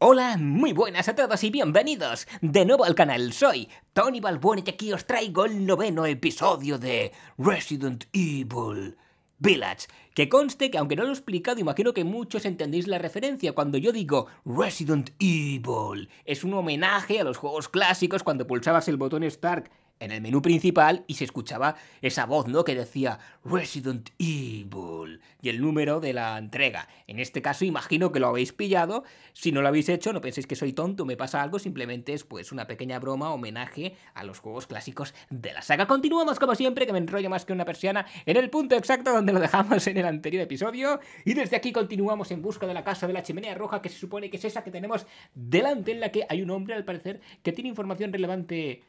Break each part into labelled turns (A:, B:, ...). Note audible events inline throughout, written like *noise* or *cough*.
A: Hola, muy buenas a todos y bienvenidos de nuevo al canal. Soy Tony Balbuena y aquí os traigo el noveno episodio de Resident Evil Village. Que conste que aunque no lo he explicado, imagino que muchos entendéis la referencia cuando yo digo Resident Evil. Es un homenaje a los juegos clásicos cuando pulsabas el botón Start en el menú principal y se escuchaba esa voz, ¿no? Que decía Resident Evil y el número de la entrega. En este caso imagino que lo habéis pillado. Si no lo habéis hecho, no penséis que soy tonto, me pasa algo, simplemente es pues una pequeña broma, homenaje a los juegos clásicos de la saga. Continuamos como siempre, que me enrollo más que una persiana, en el punto exacto donde lo dejamos en el anterior episodio. Y desde aquí continuamos en busca de la casa de la chimenea roja, que se supone que es esa que tenemos delante, en la que hay un hombre, al parecer, que tiene información relevante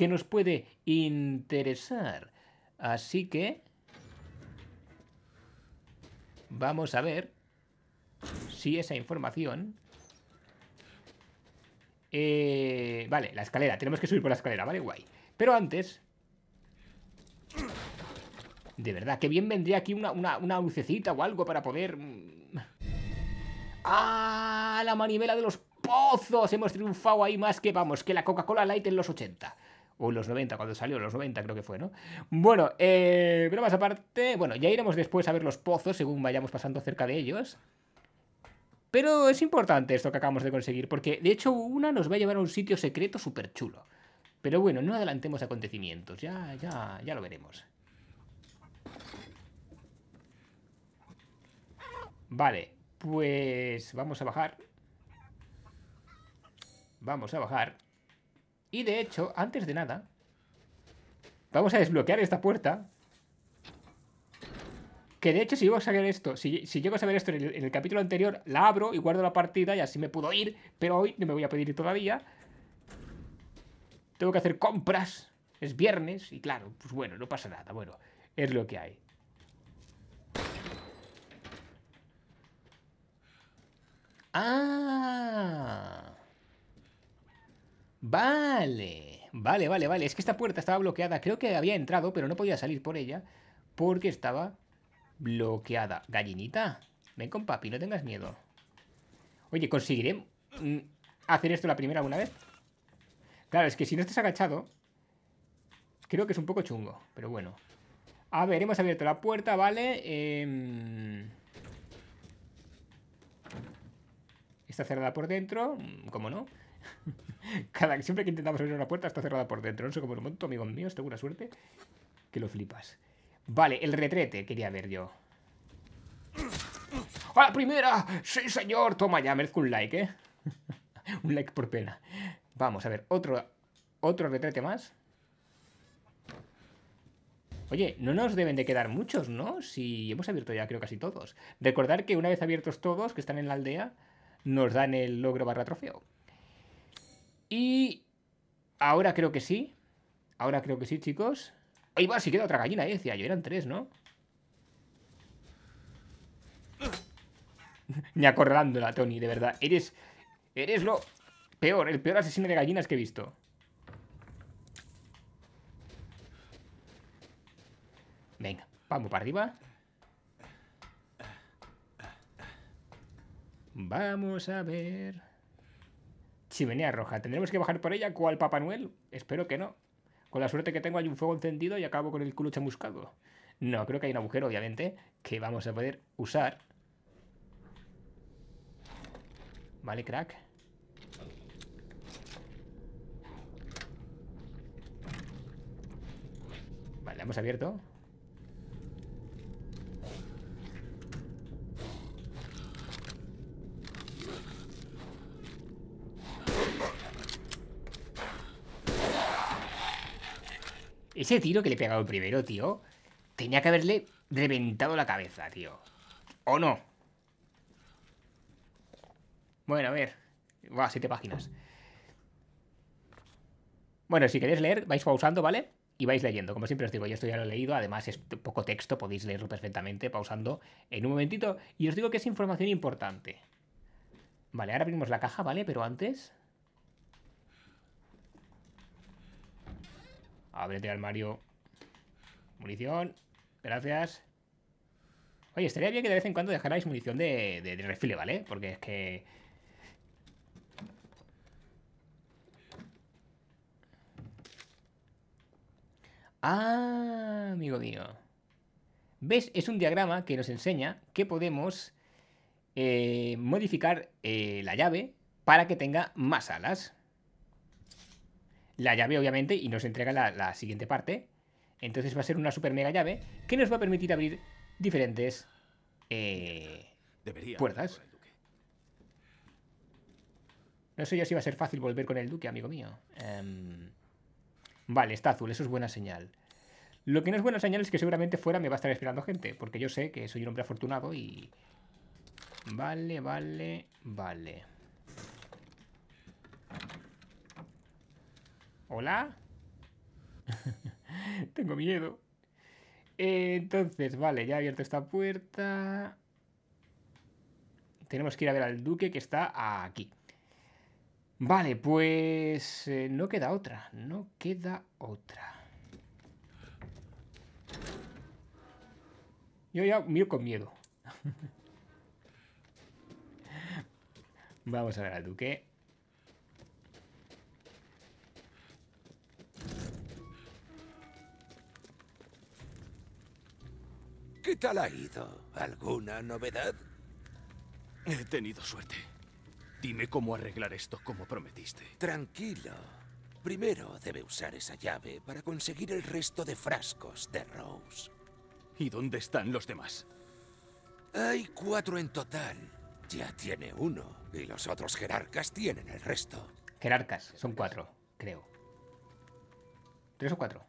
A: que nos puede interesar. Así que... Vamos a ver si esa información... Eh, vale, la escalera. Tenemos que subir por la escalera, ¿vale? Guay. Pero antes... De verdad, que bien vendría aquí una, una, una lucecita o algo para poder... Mm, ¡Ah! La manivela de los pozos. Hemos triunfado ahí más que, vamos, que la Coca-Cola Light en los 80. O los 90, cuando salió, los 90 creo que fue, ¿no? Bueno, eh, más aparte, bueno, ya iremos después a ver los pozos según vayamos pasando cerca de ellos. Pero es importante esto que acabamos de conseguir, porque de hecho una nos va a llevar a un sitio secreto súper chulo. Pero bueno, no adelantemos acontecimientos, ya, ya, ya lo veremos. Vale, pues vamos a bajar. Vamos a bajar. Y de hecho, antes de nada, vamos a desbloquear esta puerta. Que de hecho, si llego a saber esto, si, llego a saber esto en el, capítulo anterior, la abro y guardo la partida y así me puedo ir. Pero hoy no me voy a pedir todavía. Tengo que hacer compras. Es viernes y claro, pues bueno, no pasa nada. Bueno, es lo que hay. Ah. Vale, vale, vale, vale. Es que esta puerta estaba bloqueada. Creo que había entrado, pero no podía salir por ella porque estaba bloqueada. Gallinita, ven con papi, no tengas miedo. Oye, ¿conseguiré mm, hacer esto la primera alguna vez? Claro, es que si no estás agachado, creo que es un poco chungo, pero bueno. A ver, hemos abierto la puerta, ¿vale? Em, está cerrada por dentro, como no? *laughs* Cada, siempre que intentamos abrir una puerta está cerrada por dentro. No sé cómo lo monto, amigos míos. Tengo una suerte que lo flipas. Vale, el retrete quería ver yo. *coughs* ¡A la primera! ¡Sí, señor! Toma ya, merezco un like, ¿eh? *laughs* un like por pena. Vamos, a ver, otro, otro retrete más. Oye, no nos deben de quedar muchos, ¿no? Si hemos abierto ya creo casi todos. Recordar que una vez abiertos todos, que están en la aldea, nos dan el logro barra trofeo. Y ahora creo que sí. Ahora creo que sí, chicos. Ahí va, si queda otra gallina, eh, decía yo. Eran tres, ¿no? *laughs* Ni acordándola, Tony, de verdad. Eres, eres lo peor, el peor asesino de gallinas que he visto. Venga, vamos para arriba. Vamos a ver. Chimenea roja. ¿Tendremos que bajar por ella cual Papá Noel? Espero que no. Con la suerte que tengo hay un fuego encendido y acabo con el culo chamuscado. No, creo que hay un agujero, obviamente, que vamos a poder usar. Vale, crack. Vale, hemos abierto. Ese tiro que le he pegado primero, tío, tenía que haberle reventado la cabeza, tío. ¿O no? Bueno, a ver. Va, siete páginas. Bueno, si queréis leer, vais pausando, ¿vale? Y vais leyendo. Como siempre os digo, yo esto ya lo he leído. Además, es poco texto, podéis leerlo perfectamente pausando en un momentito. Y os digo que es información importante. Vale, ahora abrimos la caja, ¿vale? Pero antes... Ábrete, armario. Munición. Gracias. Oye, estaría bien que de vez en cuando dejarais munición de, de, refile, ¿vale? Porque es que... Ah, amigo mío. ¿Ves? Es un diagrama que nos enseña que podemos eh, modificar eh, la llave para que tenga más alas la llave, obviamente, y nos entrega la, siguiente parte. Entonces va a ser una super mega llave que nos va a permitir abrir diferentes eh, puertas. No sé yo si va a ser fácil volver con el duque, amigo mío. Em, vale, está azul, eso es buena señal. Lo que no es buena señal es que seguramente fuera me va a estar esperando gente, porque yo sé que soy un hombre afortunado y... Vale, vale, vale. ¿Hola? *laughs* Tengo miedo. Eh, entonces, vale, ya he abierto esta puerta. Tenemos que ir a ver al duque que está aquí. Vale, pues eh, no queda otra, no queda otra. Yo ya miro con miedo. *laughs* Vamos a ver al duque.
B: ¿Qué tal ha ido? ¿Alguna novedad? He tenido suerte. Dime cómo arreglar esto como prometiste. Tranquilo. Primero debe usar esa llave para conseguir el resto de frascos de Rose. ¿Y dónde están los demás? Hay cuatro en total. Ya tiene uno. Y los otros jerarcas tienen el resto. Jerarcas, son cuatro, creo. ¿Tres o cuatro?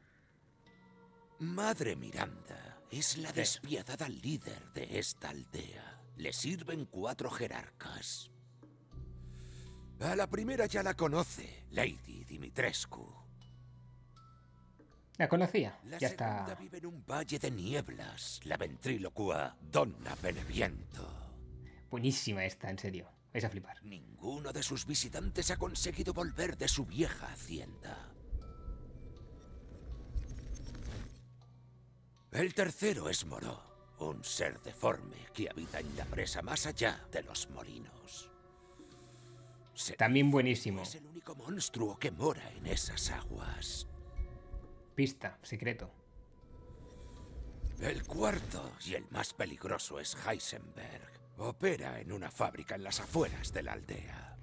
B: Madre Miranda, es la despiadada líder de esta aldea. Le sirven cuatro jerarcas. A la primera ya la conoce, Lady Dimitrescu. La conocía. La segunda vive en un valle de nieblas, la ventrílocua Donna Beneviento.
A: Buenísima esta, en serio. Vais a flipar.
B: Ninguno de sus visitantes ha conseguido volver de su vieja hacienda. El tercero es Moró, un ser deforme que habita en la presa más allá de los molinos. También buenísimo. Es el único monstruo que mora en esas aguas. Pista, secreto. El cuarto y el más peligroso es Heisenberg. Opera en una fábrica en las afueras de la aldea.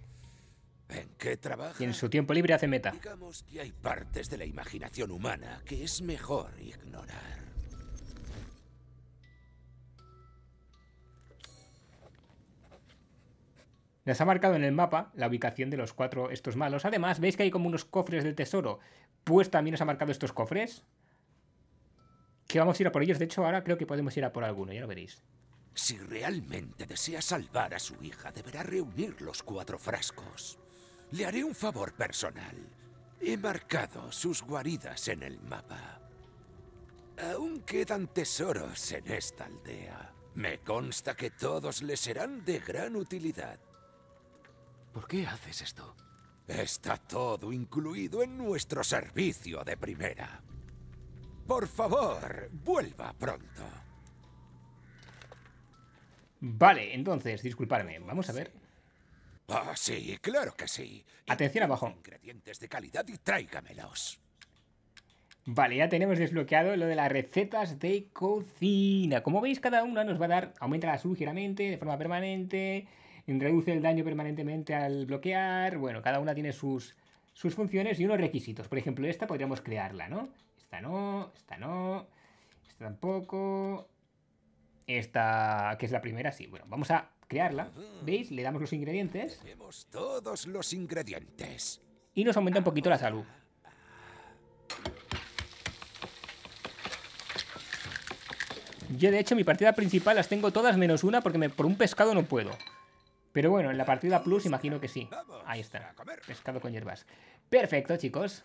B: ¿En qué trabaja? en
A: su tiempo libre hace meta.
B: Digamos que hay partes de la imaginación humana que es mejor ignorar.
A: Nos ha marcado en el mapa la ubicación de los cuatro estos malos. Además, ¿veis que hay como unos cofres del tesoro? Pues también nos ha marcado estos cofres. Que vamos a ir a por ellos. De hecho, ahora creo que podemos ir a por alguno, ya lo
B: veréis. Si realmente desea salvar a su hija, deberá reunir los cuatro frascos. Le haré un favor personal. He marcado sus guaridas en el mapa. Aún quedan tesoros en esta aldea. Me consta que todos le serán de gran utilidad. ¿Por qué haces esto? Está todo incluido en nuestro servicio de primera. Por favor, vuelva pronto.
A: Vale, entonces, disculparme, vamos a ver. Ah,
B: sí, claro que sí. Atención abajo. Ingredientes de calidad y tráigamelos.
A: Vale, ya tenemos desbloqueado lo de las recetas de cocina. Como veis, cada una nos va a dar, aumenta ligeramente, de forma permanente, reduce el daño permanentemente al bloquear. Bueno, cada una tiene sus, sus funciones y unos requisitos. Por ejemplo, esta podríamos crearla, ¿no? Esta no, esta no, esta tampoco. Esta, que es la primera, sí. Bueno, vamos a crearla. ¿Veis? Le damos los ingredientes. Tenemos todos los ingredientes. Y nos aumenta un poquito la salud. Yo, de hecho, mi partida principal las tengo todas menos una porque por un pescado no puedo. Pero bueno, en la partida plus imagino que sí. Ahí está. Pescado con hierbas. Perfecto, chicos.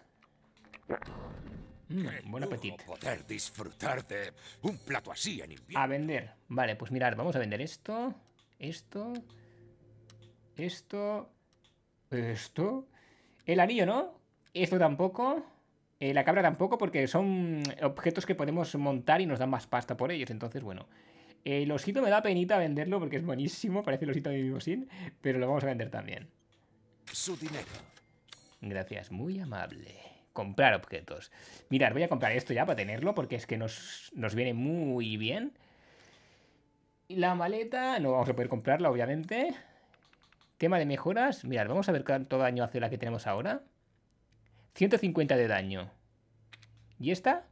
B: Mm, buen apetito. poder disfrutar de un plato así en
A: A vender. Vale, pues mirad, vamos a vender esto, esto, esto, esto. El anillo, ¿no? Esto tampoco. Eh, la cabra tampoco, porque son objetos que podemos montar y nos dan más pasta por ellos. Entonces, bueno. Eh, el osito me da penita venderlo porque es buenísimo, parece el osito de Vivosin, pero lo vamos a vender también. Gracias, muy amable. Comprar objetos. Mirad, voy a comprar esto ya para tenerlo porque es que nos, nos viene muy bien. la maleta, no vamos a poder comprarla, obviamente. Tema de mejoras. Mirad, vamos a ver cuánto daño hace la que tenemos ahora. 150 de daño. ¿Y esta?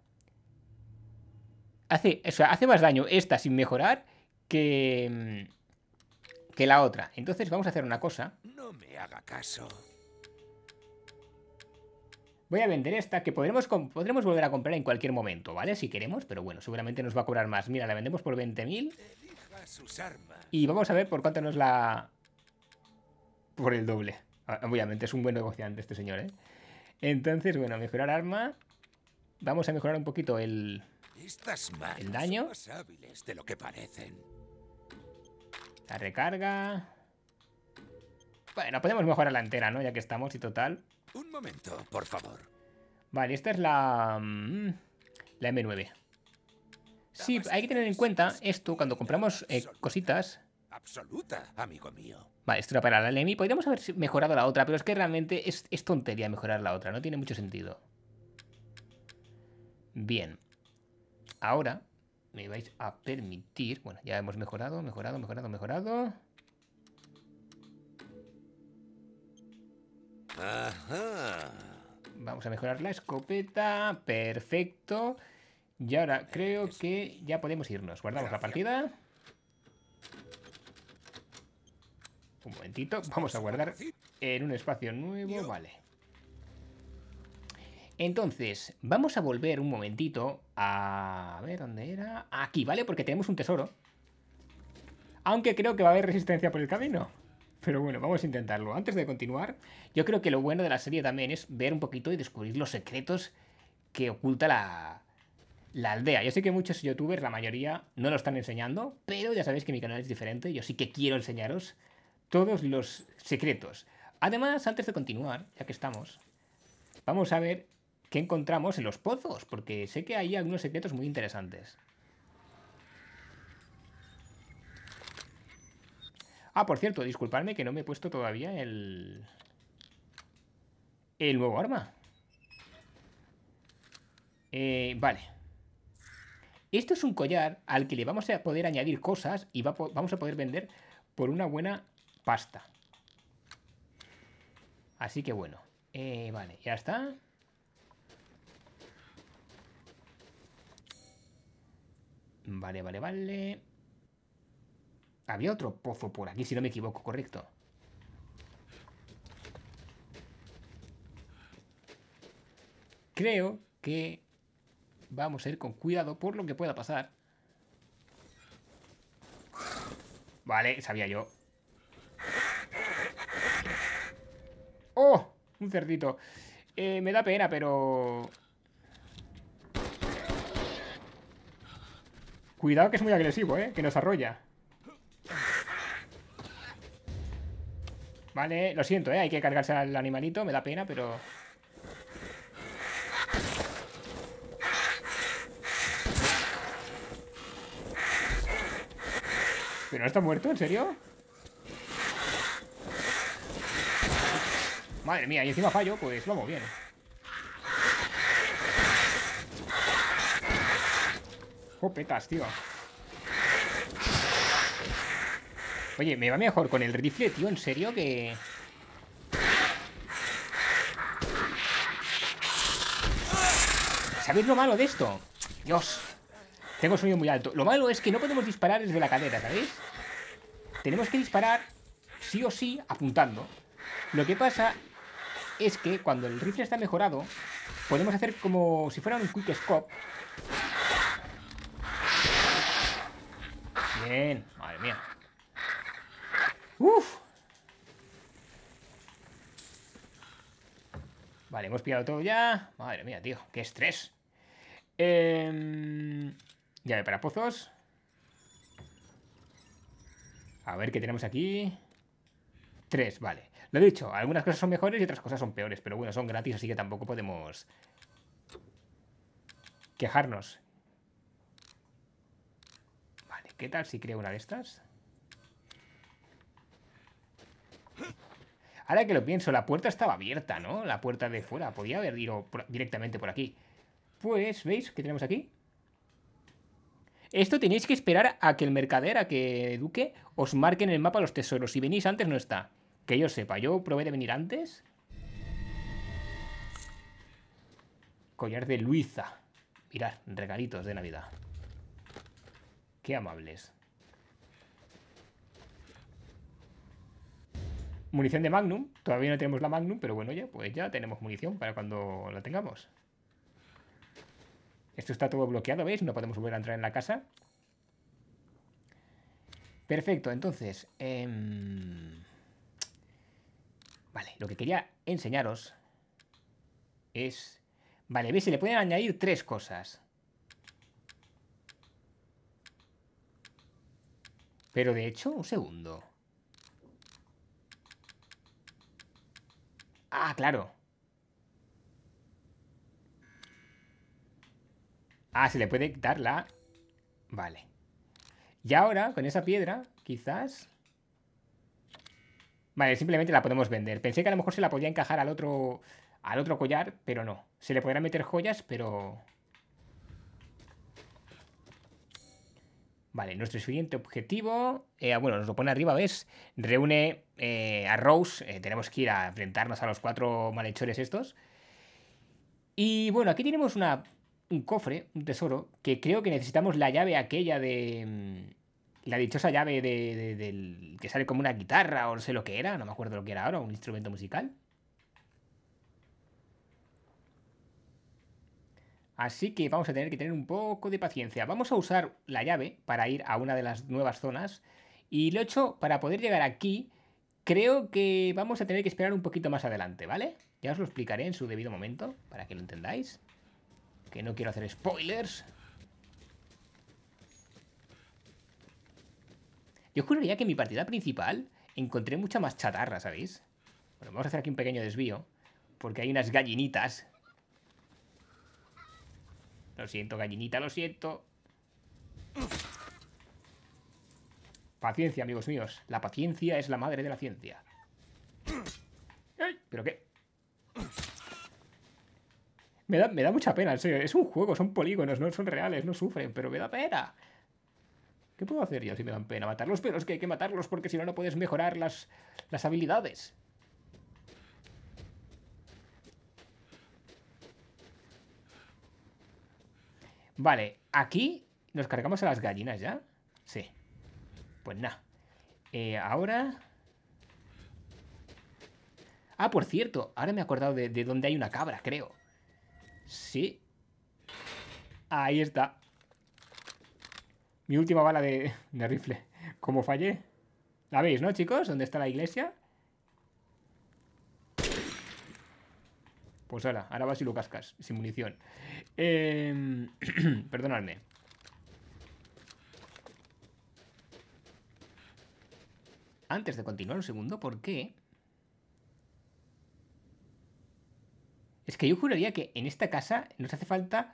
A: hace, hace más daño esta sin mejorar que, que la otra. Entonces vamos a hacer una cosa. No me
B: haga caso.
A: Voy a vender esta, que podremos, podremos volver a comprar en cualquier momento, ¿vale? Si queremos, pero bueno, seguramente nos va a cobrar más. Mira, la vendemos por 20.000. Y vamos a ver por cuánto nos la... Por el doble. Ah, obviamente es un buen negociante este señor, ¿eh? Entonces, bueno, mejorar arma. Vamos a mejorar un poquito el
B: el daño. más hábiles de lo que parecen. La recarga. Bueno,
A: podemos mejorar la entera, ¿no? Ya que estamos y total.
B: Un momento, por favor.
A: Vale, esta es la... Mm, la M9. Sí, hay que tener en cuenta esto cuando compramos eh, cositas.
B: Absoluta, amigo mío.
A: Vale, esto era para la y Podríamos haber mejorado la otra, pero es que realmente es tontería mejorar la otra. No tiene mucho sentido. Bien. Ahora me vais a permitir... Bueno, ya hemos mejorado, mejorado, mejorado, mejorado. Vamos a mejorar la escopeta. Perfecto. Y ahora creo que ya podemos irnos. Guardamos la partida. Un momentito. Vamos a guardar en un espacio nuevo. Vale. Entonces, vamos a volver un momentito a... ver, ¿dónde era? Aquí, ¿vale? Porque tenemos un tesoro. Aunque creo que va a haber resistencia por el camino. Pero bueno, vamos a intentarlo. Antes de continuar, yo creo que lo bueno de la serie también es ver un poquito y descubrir los secretos que oculta la, la aldea. Yo sé que muchos youtubers, la mayoría, no lo están enseñando, pero ya sabéis que mi canal es diferente. Yo sí que quiero enseñaros todos los secretos. Además, antes de continuar, ya que estamos, vamos a ver qué encontramos en los pozos, porque sé que hay algunos secretos muy interesantes. Ah, por cierto, disculpadme que no me he puesto todavía el... El nuevo arma. Eh, vale. Esto es un collar al que le vamos a poder añadir cosas y vamos a poder vender por una buena pasta. Así que bueno. Eh, vale, ya está. Vale, vale, vale. Había otro pozo por aquí, si no me equivoco, correcto. Creo que vamos a ir con cuidado por lo que pueda pasar. Vale, sabía yo. ¡Oh! Un cerdito. Eh, me da pena, pero... Cuidado que es muy agresivo, ¿eh? Que nos arrolla. Vale, lo siento, ¿eh? Hay que cargarse al animalito, me da pena, pero... ¿Pero no está muerto? ¿En serio? Madre mía, y encima fallo, pues vamos bien. escopetas, tío. Oye, me va mejor con el rifle, tío, en serio, que... ¿Sabéis lo malo de esto? Dios, tengo sonido muy alto. Lo malo es que no podemos disparar desde la cadera, ¿sabéis? Tenemos que disparar sí o sí apuntando. Lo que pasa es que cuando el rifle está mejorado, podemos hacer como si fuera un quick scope Madre mía. Vale, hemos pillado todo ya. Madre mía, tío. Qué estrés. Eh, llave para pozos. A ver qué tenemos aquí. Tres, vale. Lo he dicho, algunas cosas son mejores y otras cosas son peores. Pero bueno, son gratis, así que tampoco podemos quejarnos. ¿Qué tal si creo una de estas? Ahora que lo pienso, la puerta estaba abierta, ¿no? La puerta de fuera. Podía haber ido directamente por aquí. Pues, ¿veis qué tenemos aquí? Esto tenéis que esperar a que el mercader, a que Duque, os marque en el mapa los tesoros. Si venís antes, no está. Que yo sepa. Yo probé de venir antes. Collar de Luisa. Mirad, regalitos de Navidad. Qué amables. Munición de Magnum. Todavía no tenemos la Magnum, pero bueno, ya, pues ya tenemos munición para cuando la tengamos. Esto está todo bloqueado, ¿veis? No podemos volver a entrar en la casa. Perfecto, entonces... Em, vale, lo que quería enseñaros es... Vale, ¿veis? Se le pueden añadir tres cosas. Pero de hecho, un segundo. Ah, claro. Ah, se le puede quitar la... Vale. Y ahora, con esa piedra, quizás... Vale, simplemente la podemos vender. Pensé que a lo mejor se la podía encajar al otro, al otro collar, pero no. Se le podrán meter joyas, pero... Vale, nuestro siguiente objetivo, eh, bueno, nos lo pone arriba, ¿ves? Reúne eh, a Rose, eh, tenemos que ir a enfrentarnos a los cuatro malhechores estos. Y bueno, aquí tenemos un cofre, un tesoro, que creo que necesitamos la llave aquella de... Mm, la dichosa llave de, del que sale como una guitarra o no sé lo que era, no me acuerdo lo que era ahora, un instrumento musical. Así que vamos a tener que tener un poco de paciencia. Vamos a usar la llave para ir a una de las nuevas zonas. Y lo hecho, para poder llegar aquí, creo que vamos a tener que esperar un poquito más adelante, ¿vale? Ya os lo explicaré en su debido momento, para que lo entendáis. Que no quiero hacer spoilers. Yo juraría que en mi partida principal encontré mucha más chatarra, ¿sabéis? Bueno, vamos a hacer aquí un pequeño desvío, porque hay unas gallinitas lo siento, gallinita, lo siento. Paciencia, amigos míos. La paciencia es la madre de la ciencia. ¿Pero qué? Me da, mucha pena, Es un juego, son polígonos, no son reales, no sufren, pero me da pena. ¿Qué puedo hacer yo si me dan pena? Matarlos, pero es que hay que matarlos porque si no, no puedes mejorar las, las habilidades. Vale, aquí nos cargamos a las gallinas ya. Sí. Pues nada. Eh, ahora... Ah, por cierto, ahora me he acordado de, donde hay una cabra, creo. Sí. Ahí está. Mi última bala de, rifle. cómo fallé. ¿La veis, no, chicos? ¿Dónde está la iglesia? Pues ahora, ahora vas y lo cascas, sin munición. Eh, em, *clears throat* perdonadme. Antes de continuar un segundo, ¿por qué? Es que yo juraría que en esta casa nos hace falta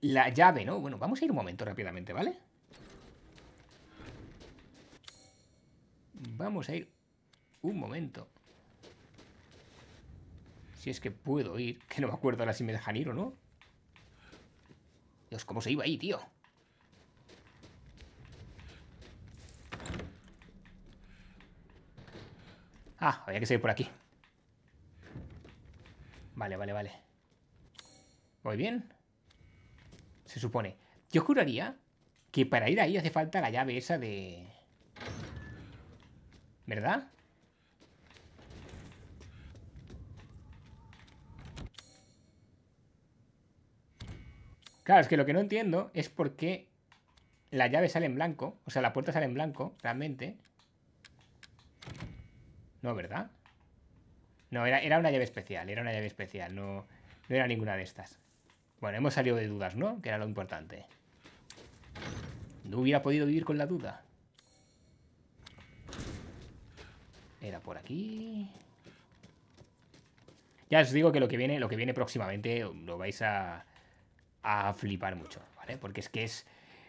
A: la llave, ¿no? Bueno, vamos a ir un momento rápidamente, ¿vale? Vamos a ir un momento. Si es que puedo ir, que no me acuerdo ahora si me dejan ir o no. Dios, cómo se iba ahí, tío. Ah, había que seguir por aquí. Vale, vale, vale. Muy bien? Se supone. Yo juraría que para ir ahí hace falta la llave esa de... ¿Verdad? Claro, es que lo que no entiendo es por qué la llave sale en blanco. O sea, la puerta sale en blanco, realmente. No, ¿verdad? No, era, era una llave especial, era una llave especial, no, no era ninguna de estas. Bueno, hemos salido de dudas, ¿no? Que era lo importante. No hubiera podido vivir con la duda. Era por aquí. Ya os digo que lo que viene, lo que viene próximamente lo vais a a flipar mucho, ¿vale? Porque es que es...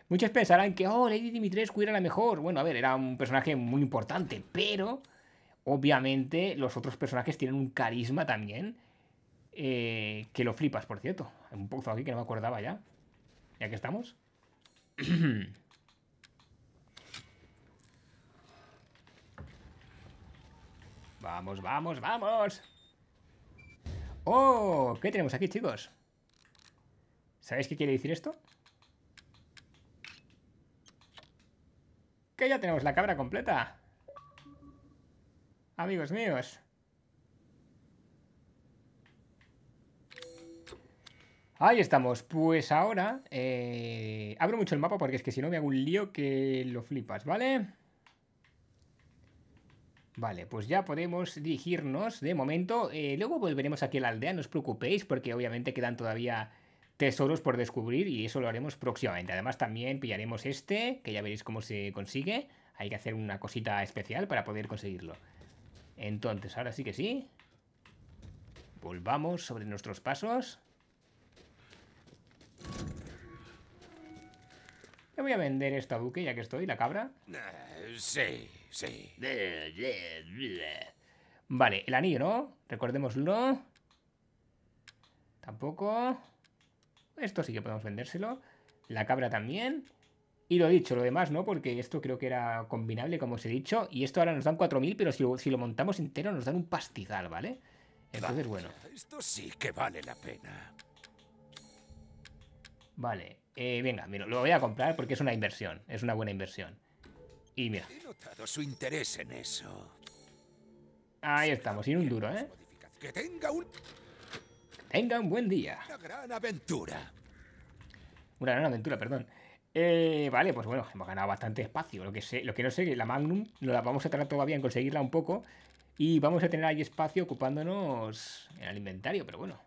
A: Muchos pensarán que, oh, Lady Dimitrescu era la mejor. Bueno, a ver, era un personaje muy importante, pero obviamente los otros personajes tienen un carisma también eh, que lo flipas, por cierto. Hay un pozo aquí que no me acordaba ya. Ya que estamos. *clears throat* vamos, vamos, vamos. ¡Oh! ¿Qué tenemos aquí, chicos? ¿Sabéis qué quiere decir esto? Que ya tenemos la cabra completa. Amigos míos. Ahí estamos. Pues ahora eh, abro mucho el mapa porque es que si no me hago un lío que lo flipas, ¿vale? Vale, pues ya podemos dirigirnos de momento. Eh, luego volveremos aquí a la aldea, no os preocupéis porque obviamente quedan todavía tesoros por descubrir y eso lo haremos próximamente. Además también pillaremos este, que ya veréis cómo se consigue. Hay que hacer una cosita especial para poder conseguirlo. Entonces, ahora sí que sí. Volvamos sobre nuestros pasos. Le voy a vender esta buque, ya que estoy, la cabra.
B: Eh, sí, sí.
A: Vale, el anillo, ¿no? Recordémoslo. Tampoco. Esto sí que podemos vendérselo. La cabra también. Y lo he dicho, lo demás no, porque esto creo que era combinable, como os he dicho. Y esto ahora nos dan 4.000, pero si lo, montamos entero nos dan un pastizal, ¿vale? Entonces, bueno.
B: Esto sí que vale la pena.
A: Vale. Eh, venga, mira, lo voy a comprar porque es una inversión. Es una buena inversión.
B: Y mira. He notado su interés en eso. Ahí estamos, sin un duro, ¿eh? Que tenga un un buen día. Una gran aventura.
A: Una gran aventura, perdón. Eh, vale, pues bueno, hemos ganado bastante espacio. Lo que, sé, lo que no sé, la Magnum la vamos a tratar todavía en conseguirla un poco. Y vamos a tener ahí espacio ocupándonos en el inventario, pero bueno.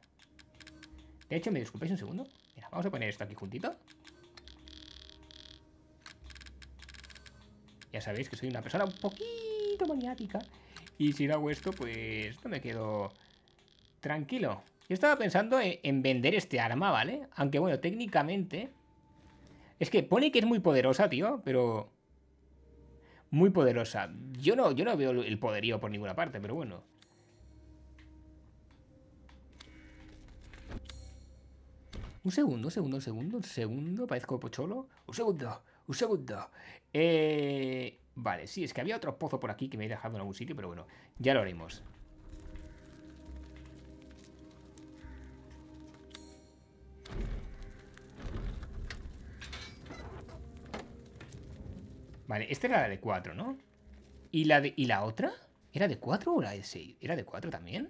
A: De hecho, me disculpéis un segundo. Mira, vamos a poner esto aquí juntito. Ya sabéis que soy una persona un poquito maniática. Y si no hago esto, pues no me quedo tranquilo. Yo estaba pensando e-, en, vender este arma, ¿vale? Aunque bueno, técnicamente... Es que pone que es muy poderosa, tío, pero... Muy poderosa. Yo no, yo no veo el poderío por ninguna parte, pero bueno. Un segundo, un segundo, un segundo, un segundo. Parezco pocholo. Un segundo, un segundo. Eh, vale, sí, es que había otro pozo por aquí que me he dejado en algún sitio, pero bueno, ya lo haremos. Vale, esta era la de 4, ¿no? ¿Y la, ¿Y la otra? ¿Era de 4 o la de 6? ¿Era de 4 también?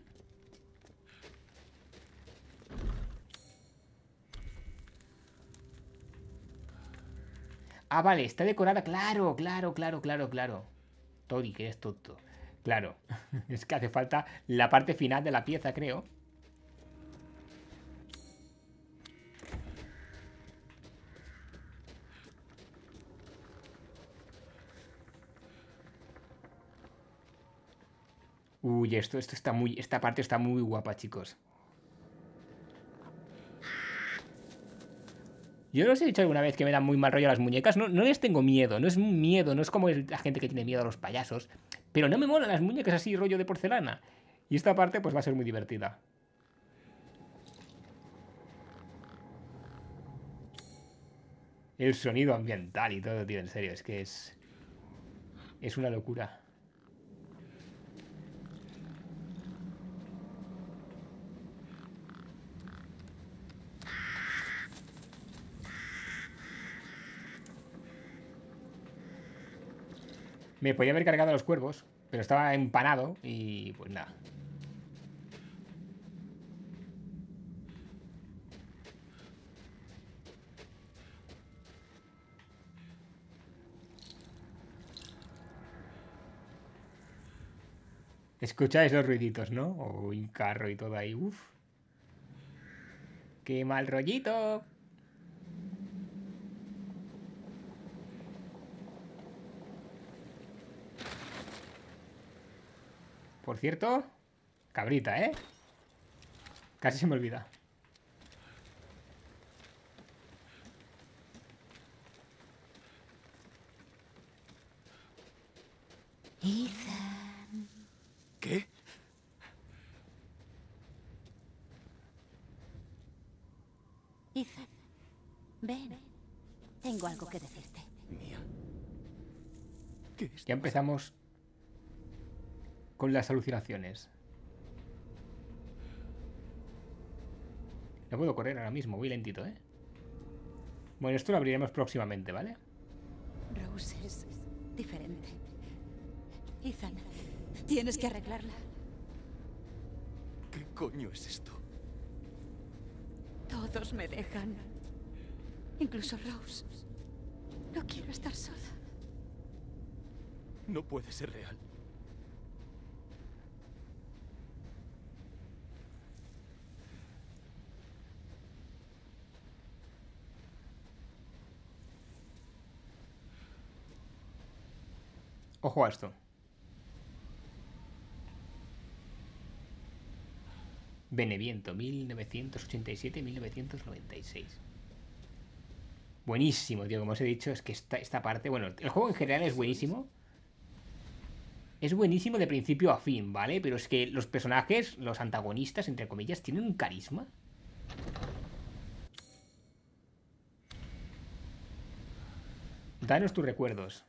A: Ah, vale, está decorada. Claro, claro, claro, claro, claro. Tori, que eres tonto. Claro, *laughs* es que hace falta la parte final de la pieza, creo. Uy, esto, esto está muy. Esta parte está muy guapa, chicos. Yo os he dicho alguna vez que me dan muy mal rollo las muñecas. No, no les tengo miedo, no es miedo, no es como la gente que tiene miedo a los payasos. Pero no me molan las muñecas así, rollo de porcelana. Y esta parte, pues va a ser muy divertida. El sonido ambiental y todo, tío, en serio, es que es. Es una locura. Me podía haber cargado los cuervos, pero estaba empanado y pues nada. Escucháis los ruiditos, ¿no? O un carro y todo ahí, uff. ¡Qué mal rollito! Por cierto, cabrita, ¿eh? Casi se me olvida.
B: Ethan. ¿Qué? Ethan, ven. Tengo algo que decirte. Mía.
A: ¿Qué ya empezamos con las alucinaciones. No puedo correr ahora mismo, muy lentito, ¿eh? Bueno, esto lo abriremos próximamente, ¿vale?
B: Rose es diferente.
A: Ethan, tienes que arreglarla.
B: ¿Qué coño es esto? Todos me dejan. Incluso Rose. No quiero estar sola. No puede ser real.
A: Ojo a esto. Beneviento, 1987-1996. Buenísimo, tío. Como os he dicho, es que esta, esta parte... Bueno, el juego en general es buenísimo. Es buenísimo de principio a fin, ¿vale? Pero es que los personajes, los antagonistas, entre comillas, tienen un carisma. Danos tus recuerdos.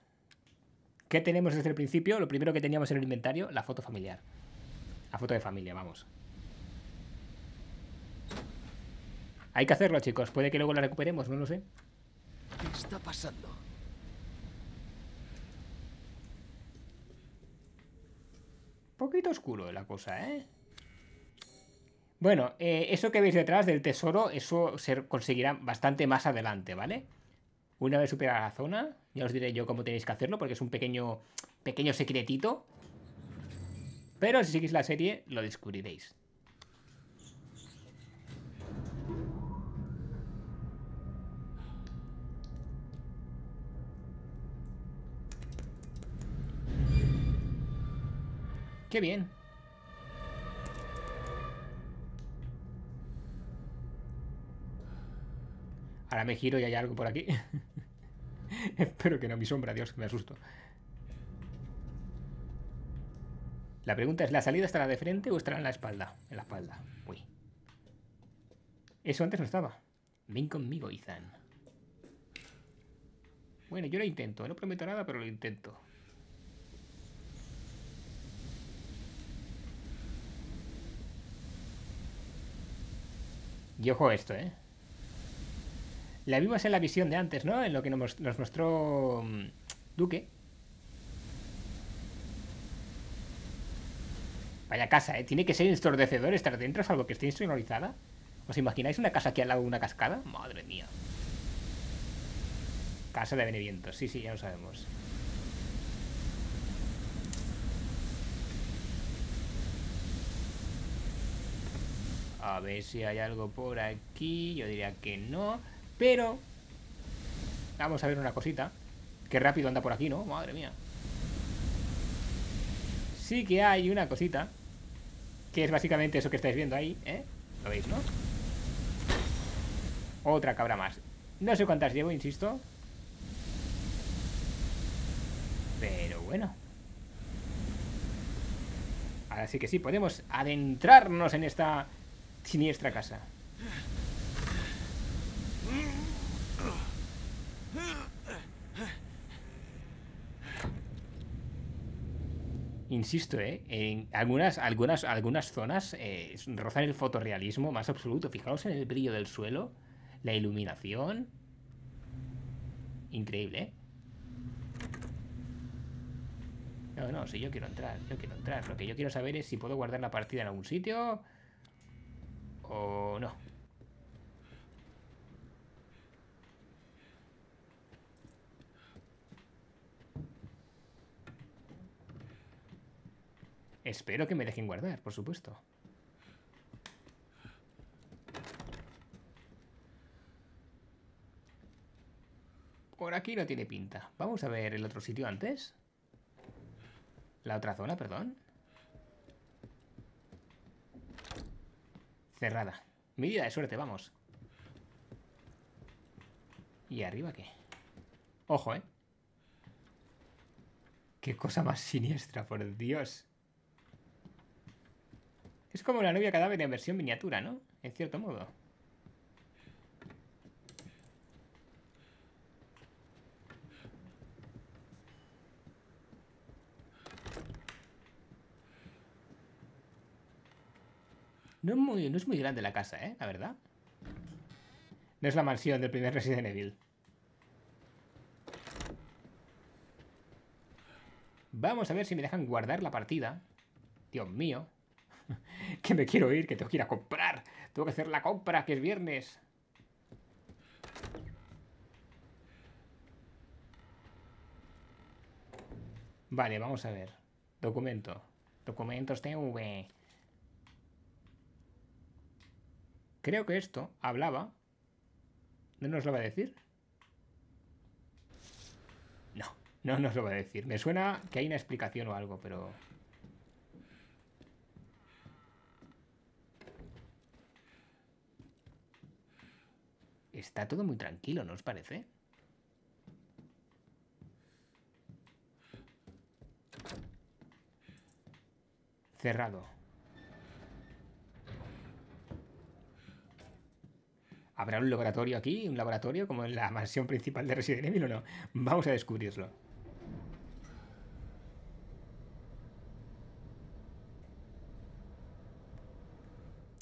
A: ¿Qué tenemos desde el principio? Lo primero que teníamos en el inventario, la foto familiar. La foto de familia, vamos. Hay que hacerlo, chicos. Puede que luego la recuperemos, no lo sé.
B: ¿Qué está pasando?
A: Poquito oscuro la cosa, ¿eh? Bueno, eh, eso que veis detrás del tesoro, eso se conseguirá bastante más adelante, ¿vale? Una vez superada la zona, ya os diré yo cómo tenéis que hacerlo, porque es un pequeño, pequeño secretito. Pero si seguís la serie, lo descubriréis. ¡Qué bien! Ahora me giro y hay algo por aquí. *laughs* *laughs* Espero que no mi sombra, Dios, que me asusto. La pregunta es, ¿la salida estará de frente o estará en la espalda? En la espalda. Uy. Eso antes no estaba. Ven conmigo, Izan Bueno, yo lo intento. No prometo nada, pero lo intento. Y ojo esto, ¿eh? La vimos en la visión de antes, ¿no? En lo que nos, mostró mm, Duque. Vaya casa, ¿eh? Tiene que ser ensordecedor estar dentro, algo que esté instrumentalizada. ¿Os imagináis una casa aquí al lado de una cascada? Madre mía. Casa de Beneviento, sí, sí, ya lo sabemos. A ver si hay algo por aquí. Yo diría que no. Pero vamos a ver una cosita. Qué rápido anda por aquí, ¿no? Madre mía. Sí que hay una cosita. Que es básicamente eso que estáis viendo ahí, ¿eh? ¿Lo veis, no? Otra cabra más. No sé cuántas llevo, insisto. Pero bueno. Así que sí, podemos adentrarnos en esta siniestra casa. insisto, ¿eh? en algunas, algunas, algunas zonas eh, rozan el fotorrealismo más absoluto. Fijaos en el brillo del suelo, la iluminación. Increíble, ¿eh? No, no, si yo quiero entrar, yo quiero entrar. Lo que yo quiero saber es si puedo guardar la partida en algún sitio o no. Espero que me dejen guardar, por supuesto. Por aquí no tiene pinta. Vamos a ver el otro sitio antes. La otra zona, perdón. Cerrada. Medida de suerte, vamos. ¿Y arriba qué? Ojo, ¿eh? Qué cosa más siniestra, por Dios. Es como la novia cadáver en versión miniatura, ¿no? En cierto modo. no es muy grande la casa, ¿eh? La verdad. No es la mansión del primer Resident Evil. Vamos a ver si me dejan guardar la partida. Dios mío que me quiero ir, que tengo que ir a comprar. Tengo que hacer la compra, que es viernes. Vale, vamos a ver. Documento. Documentos TV. Creo que esto hablaba. ¿No nos lo va a decir? No, no nos lo va a decir. Me suena que hay una explicación o algo, pero... Está todo muy tranquilo, ¿no os parece? Cerrado. ¿Habrá un laboratorio aquí? ¿Un laboratorio como en la mansión principal de Resident Evil o no? Vamos a descubrirlo.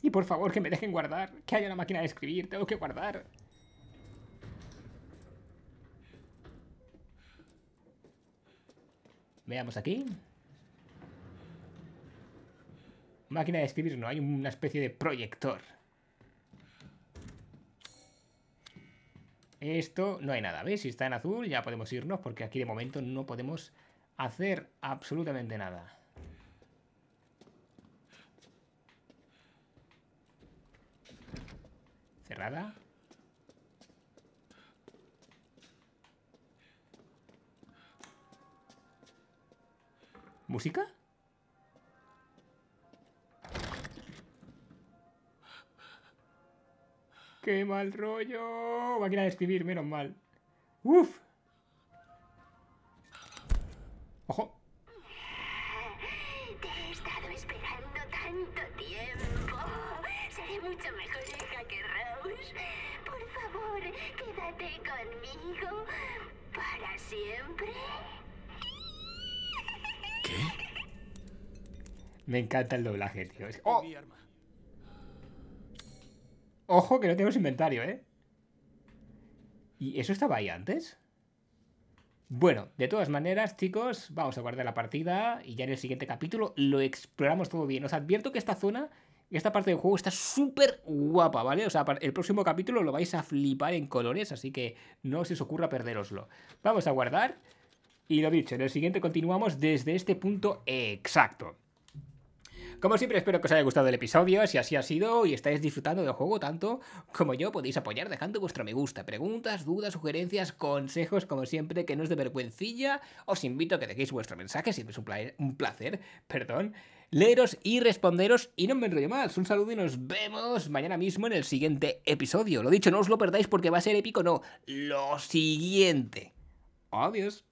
A: Y por favor que me dejen guardar, que haya una máquina de escribir, tengo que guardar. Veamos aquí. Máquina de escribir, no, hay una especie de proyector. Esto no hay nada, ¿ves? Si está en azul ya podemos irnos porque aquí de momento no podemos hacer absolutamente nada. Cerrada. ¿Música? ¡Qué mal rollo! Va a querer escribir, menos mal. ¡Uf! ¡Ojo!
B: Te he estado esperando tanto tiempo. Seré mucho mejor hija que Rose. Por favor, quédate conmigo. Para siempre.
A: Me encanta el doblaje, tío. ¡Oh! Ojo que no tenemos inventario, ¿eh? ¿Y eso estaba ahí antes? Bueno, de todas maneras, chicos, vamos a guardar la partida y ya en el siguiente capítulo lo exploramos todo bien. Os advierto que esta zona, esta parte del juego está súper guapa, ¿vale? O sea, el próximo capítulo lo vais a flipar en colores, así que no se os ocurra perderoslo. Vamos a guardar... Y lo dicho, en el siguiente continuamos desde este punto exacto. Como siempre, espero que os haya gustado el episodio. Si así ha sido y estáis disfrutando del juego tanto como yo, podéis apoyar dejando vuestro me gusta, preguntas, dudas, sugerencias, consejos, como siempre, que no es de vergüencilla. Os invito a que dejéis vuestro mensaje, siempre es un, placer, perdón, leeros y responderos. Y no me enrollo más. Un saludo y nos vemos mañana mismo en el siguiente episodio. Lo dicho, no os lo perdáis porque va a ser épico, no. Lo siguiente. Adiós.